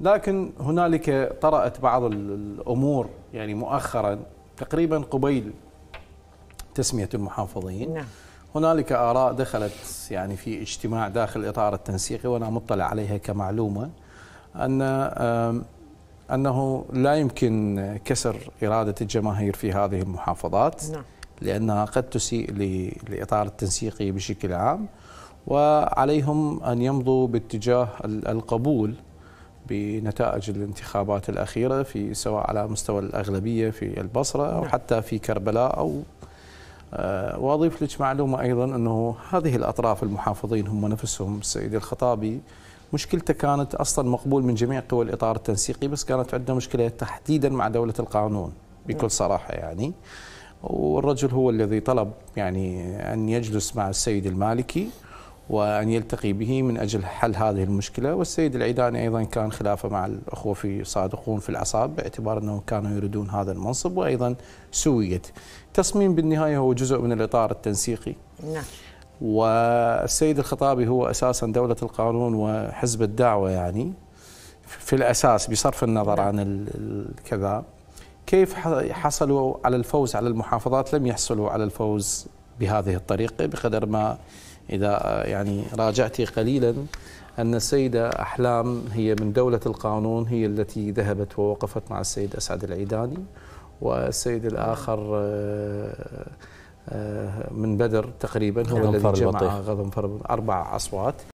لكن هنالك طرأت بعض الأمور يعني مؤخرا تقريبا قبيل تسمية المحافظين نعم. هنالك آراء دخلت يعني في اجتماع داخل إطار التنسيقي وأنا مطلع عليها كمعلومة أن أنه لا يمكن كسر إرادة الجماهير في هذه المحافظات نعم. لأنها قد تسيء لإطار التنسيقي بشكل عام وعليهم أن يمضوا باتجاه القبول بنتائج الانتخابات الأخيرة في سواء على مستوى الأغلبية في البصرة أو نعم. حتى في كربلاء أو آه، وأضيف لك معلومة أيضا أنه هذه الأطراف المحافظين هم نفسهم السيد الخطابي مشكلته كانت أصلا مقبول من جميع قوى الإطار التنسيقي بس كانت عندنا مشكلة تحديدا مع دولة القانون بكل نعم. صراحة يعني والرجل هو الذي طلب يعني أن يجلس مع السيد المالكي وأن يلتقي به من أجل حل هذه المشكلة والسيد العيداني أيضا كان خلافه مع الأخوة في صادقون في الأعصاب باعتبار أنهم كانوا يريدون هذا المنصب وأيضا سويت تصميم بالنهاية هو جزء من الإطار التنسيقي نعم والسيد الخطابي هو أساسا دولة القانون وحزب الدعوة يعني في الأساس بصرف النظر عن كذا كيف حصلوا على الفوز على المحافظات لم يحصلوا على الفوز بهذه الطريقة بقدر ما إذا آه، يعني راجعت قليلا أن السيدة أحلام هي من دولة القانون هي التي ذهبت ووقفت مع السيد أسعد العيداني والسيد الآخر آه، آه، من بدر تقريبا هو الذي جمع غضنفر أربع أصوات